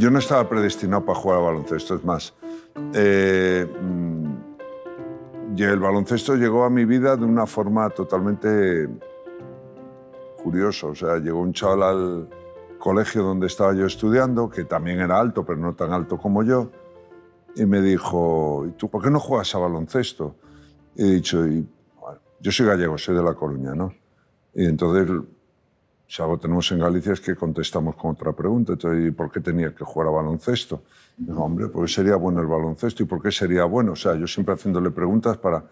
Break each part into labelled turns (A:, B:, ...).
A: yo no estaba predestinado para jugar al baloncesto, es más. Eh, mm, el baloncesto llegó a mi vida de una forma totalmente curiosa. O sea, llegó un chaval al colegio donde estaba yo estudiando, que también era alto, pero no tan alto como yo, y me dijo, ¿y tú por qué no juegas a baloncesto? Y he dicho, y, bueno, yo soy gallego, soy de La Coruña, ¿no? Y entonces o sea, tenemos en Galicia es que contestamos con otra pregunta. Entonces, ¿por qué tenía que jugar a baloncesto? hombre, ¿por qué sería bueno el baloncesto? ¿Y por qué sería bueno? O sea, yo siempre haciéndole preguntas para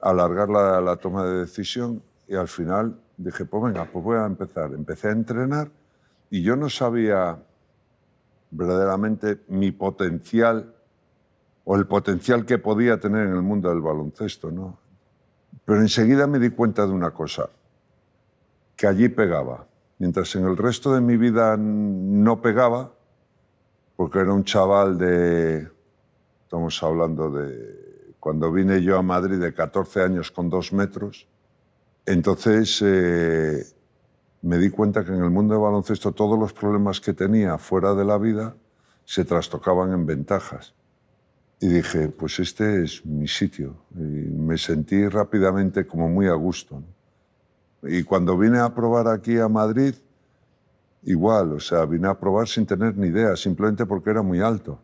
A: alargar la, la toma de decisión y al final dije, pues venga, pues voy a empezar. Empecé a entrenar y yo no sabía verdaderamente mi potencial o el potencial que podía tener en el mundo del baloncesto, ¿no? Pero enseguida me di cuenta de una cosa que allí pegaba. Mientras en el resto de mi vida no pegaba, porque era un chaval de, estamos hablando de, cuando vine yo a Madrid de 14 años con dos metros, entonces eh, me di cuenta que en el mundo de baloncesto todos los problemas que tenía fuera de la vida se trastocaban en ventajas. Y dije, pues este es mi sitio. Y me sentí rápidamente como muy a gusto. Y cuando vine a probar aquí a Madrid, igual, o sea, vine a probar sin tener ni idea, simplemente porque era muy alto.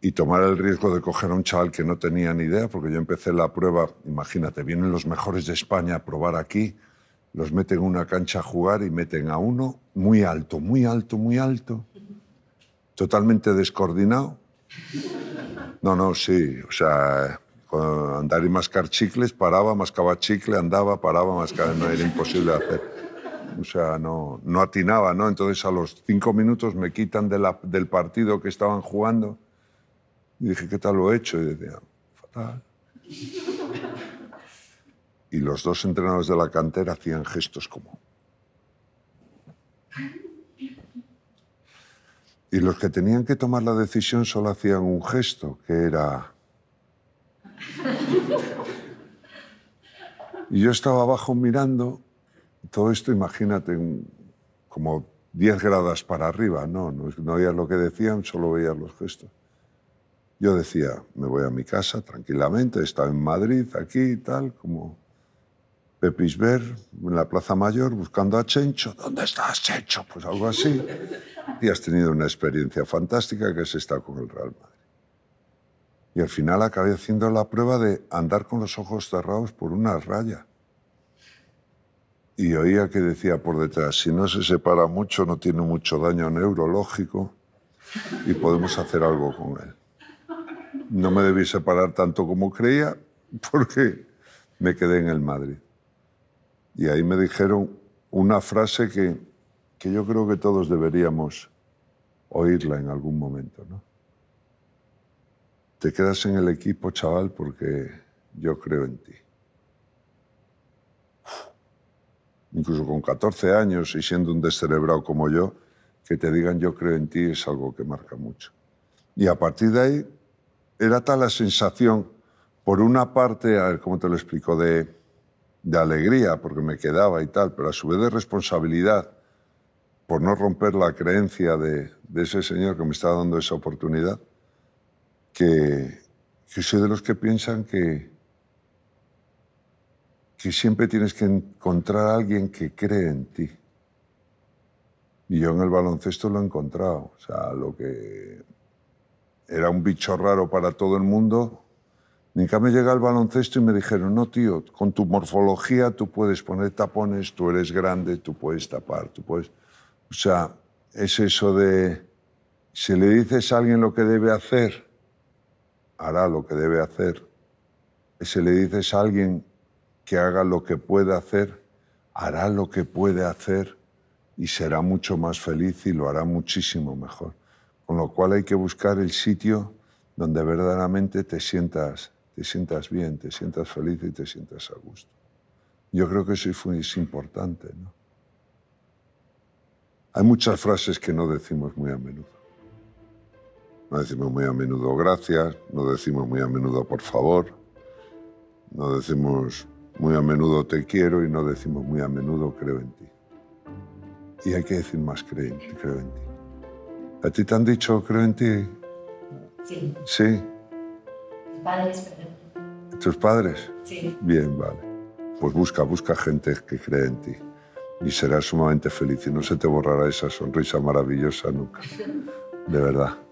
A: Y tomar el riesgo de coger a un chaval que no tenía ni idea, porque yo empecé la prueba, imagínate, vienen los mejores de España a probar aquí, los meten en una cancha a jugar y meten a uno muy alto, muy alto, muy alto, totalmente descoordinado. No, no, sí, o sea, andar y mascar chicles, paraba, mascaba chicle, andaba, paraba, mascaba, no era imposible hacer. O sea, no, no atinaba, ¿no? Entonces a los cinco minutos me quitan de del partido que estaban jugando y dije, ¿qué tal lo he hecho? Y decía, fatal. Y los dos entrenadores de la cantera hacían gestos como... Y los que tenían que tomar la decisión solo hacían un gesto, que era... Y yo estaba abajo mirando todo esto, imagínate, como 10 gradas para arriba, no, no, no oías lo que decían, solo veías los gestos. Yo decía, me voy a mi casa tranquilamente, estado en Madrid, aquí y tal, como ver en la Plaza Mayor, buscando a Chencho. ¿Dónde estás, Chencho? Pues algo así. Y has tenido una experiencia fantástica que es esta con el Real Madrid. Y al final acabé haciendo la prueba de andar con los ojos cerrados por una raya. Y oía que decía por detrás, si no se separa mucho, no tiene mucho daño neurológico y podemos hacer algo con él. No me debí separar tanto como creía porque me quedé en el Madrid. Y ahí me dijeron una frase que, que yo creo que todos deberíamos oírla en algún momento, ¿no? Te quedas en el equipo, chaval, porque yo creo en ti. Incluso con 14 años y siendo un descerebrado como yo, que te digan yo creo en ti es algo que marca mucho. Y a partir de ahí era tal la sensación, por una parte, a ver cómo te lo explico, de, alegría, porque me quedaba y tal, pero a su vez de responsabilidad por no romper la creencia de, de ese señor que me estaba dando esa oportunidad que, soy de los que piensan que, que siempre tienes que encontrar a alguien que cree en ti. Y yo en el baloncesto lo he encontrado. O sea, lo que era un bicho raro para todo el mundo. nunca me llegué al baloncesto y me dijeron, no tío, con tu morfología tú puedes poner tapones, tú eres grande, tú puedes tapar, tú puedes... O sea, es eso de, si le dices a alguien lo que debe hacer, hará lo que debe hacer, Si le dices a alguien que haga lo que puede hacer, hará lo que puede hacer y será mucho más feliz y lo hará muchísimo mejor. Con lo cual hay que buscar el sitio donde verdaderamente te sientas, te sientas bien, te sientas feliz y te sientas a gusto. Yo creo que eso es importante. Hay muchas frases que no decimos muy a menudo. No decimos muy a menudo gracias, no decimos muy a menudo por favor, no decimos muy a menudo te quiero y no decimos muy a menudo creo en ti. Y hay que decir más creo en ti. en ti. ¿A ti te han dicho creo en ti? Sí. Sí. padres, ¿Tus padres? Sí. Bien, vale. Pues busca, busca gente que cree en ti y serás sumamente feliz y no se te borrará esa sonrisa maravillosa nunca. De verdad.